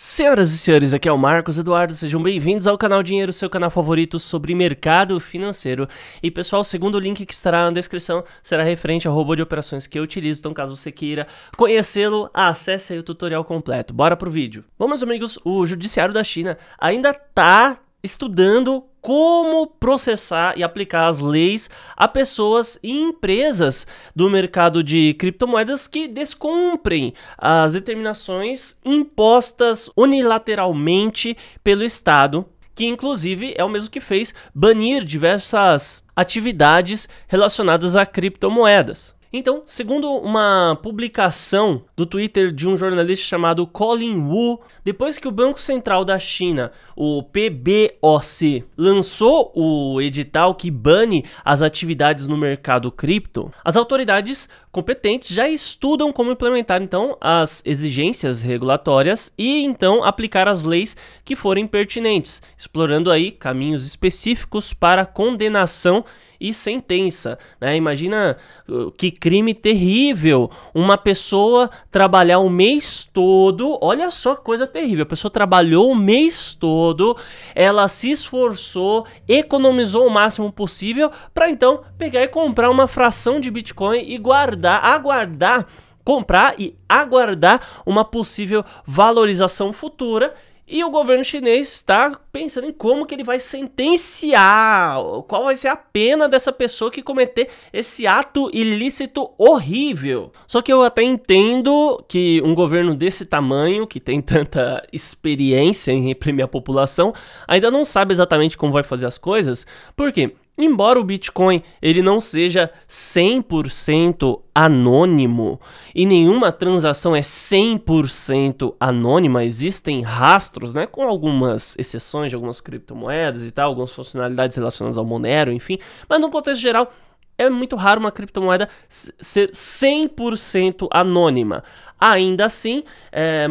Senhoras e senhores, aqui é o Marcos Eduardo, sejam bem-vindos ao canal Dinheiro, seu canal favorito sobre mercado financeiro. E pessoal, segundo o link que estará na descrição, será referente ao robô de operações que eu utilizo, então caso você queira conhecê-lo, acesse aí o tutorial completo. Bora pro vídeo. Bom, meus amigos, o Judiciário da China ainda tá estudando como processar e aplicar as leis a pessoas e empresas do mercado de criptomoedas que descumprem as determinações impostas unilateralmente pelo Estado, que inclusive é o mesmo que fez banir diversas atividades relacionadas a criptomoedas. Então, segundo uma publicação do Twitter de um jornalista chamado Colin Wu, depois que o Banco Central da China, o PBOC, lançou o edital que bane as atividades no mercado cripto, as autoridades competentes já estudam como implementar então as exigências regulatórias e então aplicar as leis que forem pertinentes, explorando aí caminhos específicos para condenação e sentença. Né? Imagina uh, que crime terrível! Uma pessoa trabalhar o mês todo, olha só que coisa terrível. A pessoa trabalhou o mês todo, ela se esforçou, economizou o máximo possível para então pegar e comprar uma fração de Bitcoin e guardar, aguardar comprar e aguardar uma possível valorização futura e o governo chinês está pensando em como que ele vai sentenciar, qual vai ser a pena dessa pessoa que cometer esse ato ilícito horrível. Só que eu até entendo que um governo desse tamanho, que tem tanta experiência em reprimir a população, ainda não sabe exatamente como vai fazer as coisas, porque Embora o Bitcoin ele não seja 100% anônimo e nenhuma transação é 100% anônima, existem rastros, né, com algumas exceções de algumas criptomoedas e tal, algumas funcionalidades relacionadas ao Monero, enfim, mas no contexto geral é muito raro uma criptomoeda ser 100% anônima. Ainda assim, é,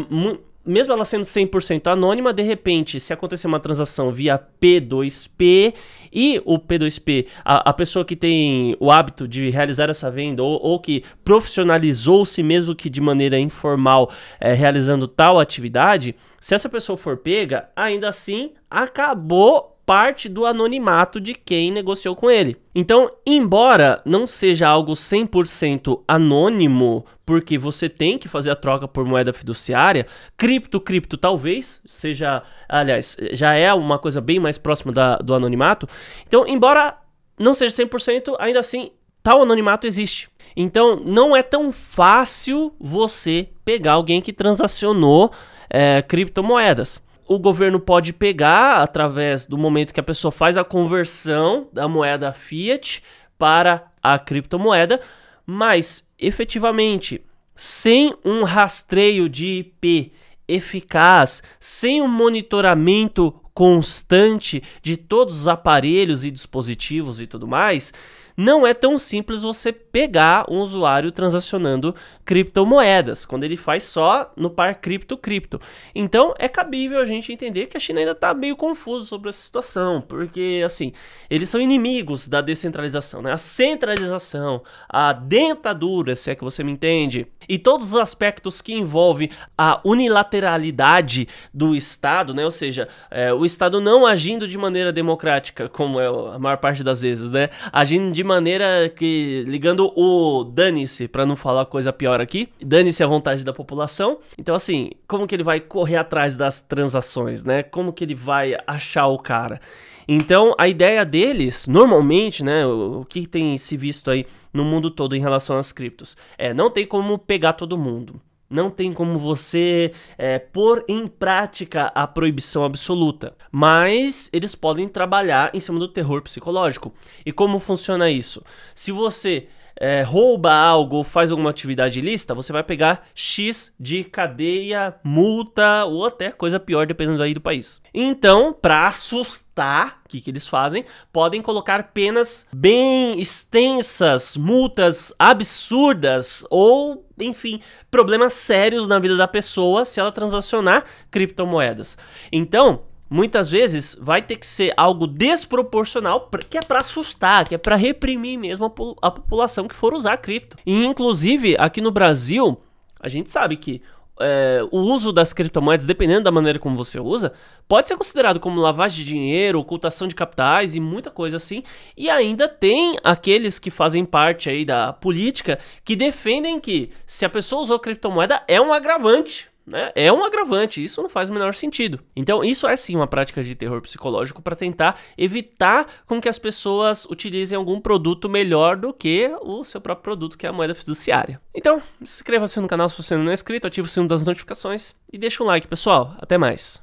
mesmo ela sendo 100% anônima, de repente, se acontecer uma transação via P2P e o P2P, a, a pessoa que tem o hábito de realizar essa venda ou, ou que profissionalizou-se mesmo que de maneira informal é, realizando tal atividade, se essa pessoa for pega, ainda assim acabou parte do anonimato de quem negociou com ele. Então, embora não seja algo 100% anônimo, porque você tem que fazer a troca por moeda fiduciária, cripto, cripto talvez seja, aliás, já é uma coisa bem mais próxima da, do anonimato. Então, embora não seja 100%, ainda assim, tal anonimato existe. Então, não é tão fácil você pegar alguém que transacionou é, criptomoedas o governo pode pegar através do momento que a pessoa faz a conversão da moeda fiat para a criptomoeda, mas efetivamente sem um rastreio de IP eficaz, sem um monitoramento constante de todos os aparelhos e dispositivos e tudo mais, não é tão simples você pegar um usuário transacionando criptomoedas, quando ele faz só no par cripto-cripto. Então é cabível a gente entender que a China ainda está meio confusa sobre essa situação, porque assim, eles são inimigos da descentralização, né? A centralização, a dentadura, se é que você me entende, e todos os aspectos que envolvem a unilateralidade do Estado, né? Ou seja, é, o Estado não agindo de maneira democrática, como é a maior parte das vezes, né? Agindo de maneira que ligando o dane-se, para não falar coisa pior aqui, dane-se à vontade da população. Então, assim, como que ele vai correr atrás das transações, né? Como que ele vai achar o cara? Então, a ideia deles, normalmente, né, o, o, que tem se visto aí no mundo todo em relação às criptos, é não tem como pegar todo mundo. Não tem como você é, pôr em prática a proibição absoluta. Mas eles podem trabalhar em cima do terror psicológico. E como funciona isso? Se você é, rouba algo ou faz alguma atividade ilícita, você vai pegar X de cadeia, multa ou até coisa pior, dependendo aí do país. Então, para assustar, o que, que eles fazem? Podem colocar penas bem extensas, multas absurdas ou, enfim, problemas sérios na vida da pessoa se ela transacionar criptomoedas. Então, muitas vezes vai ter que ser algo desproporcional, que é para assustar, que é para reprimir mesmo a, a, população que for usar cripto. E inclusive aqui no Brasil, a gente sabe que é, o uso das criptomoedas, dependendo da maneira como você usa, pode ser considerado como lavagem de dinheiro, ocultação de capitais e muita coisa assim. E ainda tem aqueles que fazem parte aí da política que defendem que se a pessoa usou criptomoeda é um agravante né? É um agravante, isso não faz o menor sentido. Então, isso é sim uma prática de terror psicológico para tentar evitar com que as pessoas utilizem algum produto melhor do que o seu próprio produto, que é a moeda fiduciária. Então, inscreva-se no canal se você não é inscrito, ative o sino das notificações e deixa um like, pessoal. Até mais.